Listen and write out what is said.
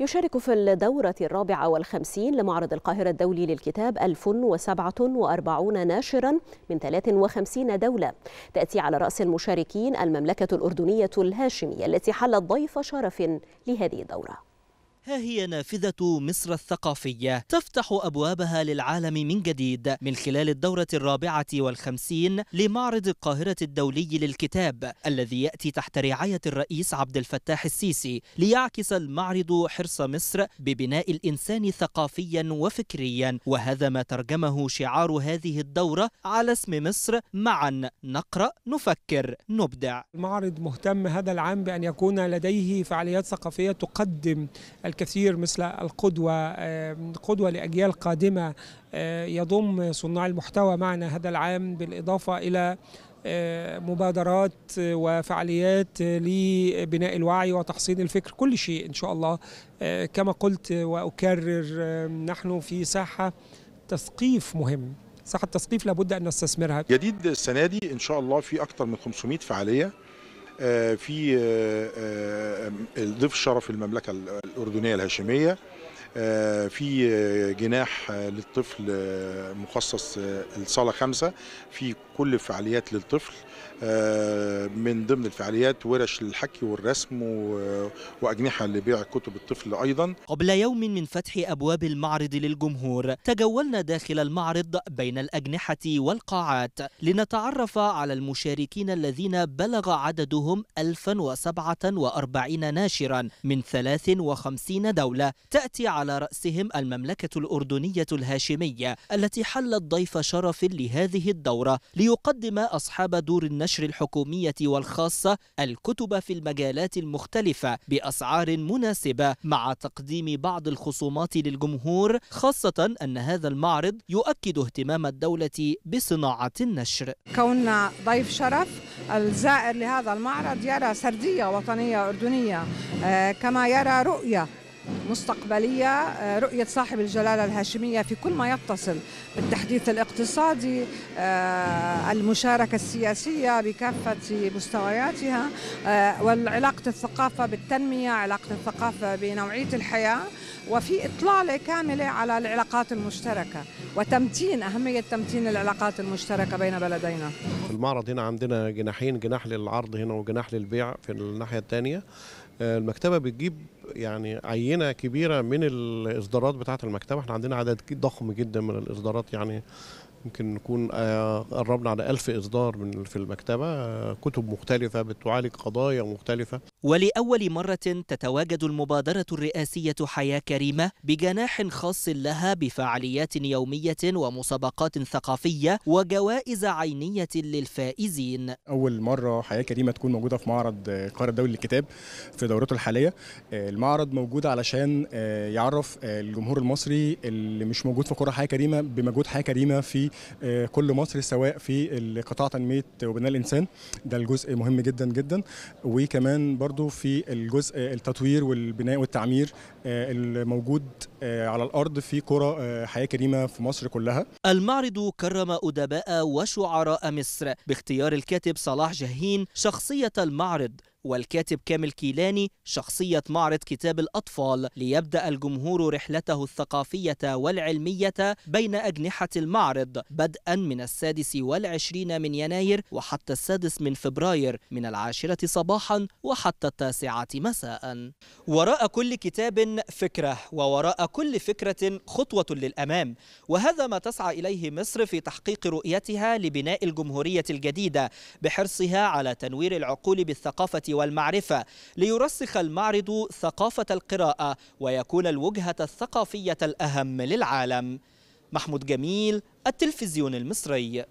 يشارك في الدورة الرابعة والخمسين لمعرض القاهرة الدولي للكتاب 1047 ناشرا من 53 دولة تأتي على رأس المشاركين المملكة الأردنية الهاشمية التي حلت ضيف شرف لهذه الدورة ها هي نافذة مصر الثقافية تفتح أبوابها للعالم من جديد من خلال الدورة الرابعة والخمسين لمعرض القاهرة الدولي للكتاب الذي يأتي تحت رعاية الرئيس عبد الفتاح السيسي ليعكس المعرض حرص مصر ببناء الإنسان ثقافيا وفكريا وهذا ما ترجمه شعار هذه الدورة على اسم مصر معا نقرأ نفكر نبدع المعرض مهتم هذا العام بأن يكون لديه فعاليات ثقافية تقدم الكثير مثل القدوة قدوة لأجيال قادمة يضم صناع المحتوى معنا هذا العام بالإضافة إلى مبادرات وفعاليات لبناء الوعي وتحصين الفكر كل شيء إن شاء الله كما قلت وأكرر نحن في ساحة تثقيف مهم ساحة التثقيف لابد أن نستثمرها جديد السنة دي إن شاء الله في أكثر من 500 فعالية آه، في آه، آه، ضيف شرف المملكه الاردنيه الهاشميه آه، في آه، جناح آه، للطفل مخصص الصالة خمسة في كل فعاليات للطفل من ضمن الفعاليات ورش الحكي والرسم وأجنحة لبيع كتب الطفل أيضا قبل يوم من فتح أبواب المعرض للجمهور تجولنا داخل المعرض بين الأجنحة والقاعات لنتعرف على المشاركين الذين بلغ عددهم 1047 ناشرا من 53 دولة تأتي على على رأسهم المملكة الأردنية الهاشمية التي حلت ضيف شرف لهذه الدورة ليقدم أصحاب دور النشر الحكومية والخاصة الكتب في المجالات المختلفة بأسعار مناسبة مع تقديم بعض الخصومات للجمهور خاصة أن هذا المعرض يؤكد اهتمام الدولة بصناعة النشر كوننا ضيف شرف الزائر لهذا المعرض يرى سردية وطنية أردنية آه، كما يرى رؤية مستقبلية آه، رؤية صاحب الجلالة الهاشمية في كل ما يتصل بالتحديث الاقتصادي آه، المشاركة السياسية بكافة مستوياتها آه، والعلاقة الثقافة بالتنمية علاقة الثقافة بنوعية الحياة وفي إطلالة كاملة على العلاقات المشتركة وتمتين أهمية تمتين العلاقات المشتركة بين بلدينا في المعرض هنا عندنا جناحين جناح للعرض هنا وجناح للبيع في الناحية الثانية المكتبة بتجيب يعني عينه كبيره من الاصدارات بتاعه المكتبه احنا عندنا عدد ضخم جدا من الاصدارات يعني يمكن نكون آه، قربنا على ألف إصدار من في المكتبة آه، كتب مختلفة بتعالج قضايا مختلفة ولأول مرة تتواجد المبادرة الرئاسية حياة كريمة بجناح خاص لها بفعاليات يومية ومسابقات ثقافية وجوائز عينية للفائزين أول مرة حياة كريمة تكون موجودة في معرض القاهرة الدولي للكتاب في دورته الحالية آه، المعرض موجود علشان يعرف الجمهور المصري اللي مش موجود في قرى حياة كريمة بمجهود حياة كريمة في آه، كل مصري سواء في قطاع تنميه وبناء الانسان ده الجزء مهم جدا جدا وكمان برضو في الجزء التطوير والبناء والتعمير آه، الموجود آه، على الارض في قرى حياه كريمه في مصر كلها المعرض كرم ادباء وشعراء مصر باختيار الكاتب صلاح جهين شخصيه المعرض والكاتب كامل كيلاني شخصية معرض كتاب الأطفال ليبدأ الجمهور رحلته الثقافية والعلمية بين أجنحة المعرض بدءا من السادس والعشرين من يناير وحتى السادس من فبراير من العاشرة صباحا وحتى التاسعة مساء وراء كل كتاب فكرة ووراء كل فكرة خطوة للأمام وهذا ما تسعى إليه مصر في تحقيق رؤيتها لبناء الجمهورية الجديدة بحرصها على تنوير العقول بالثقافة والمعرفة ليرسخ المعرض ثقافة القراءة ويكون الوجهة الثقافية الأهم للعالم محمود جميل التلفزيون المصري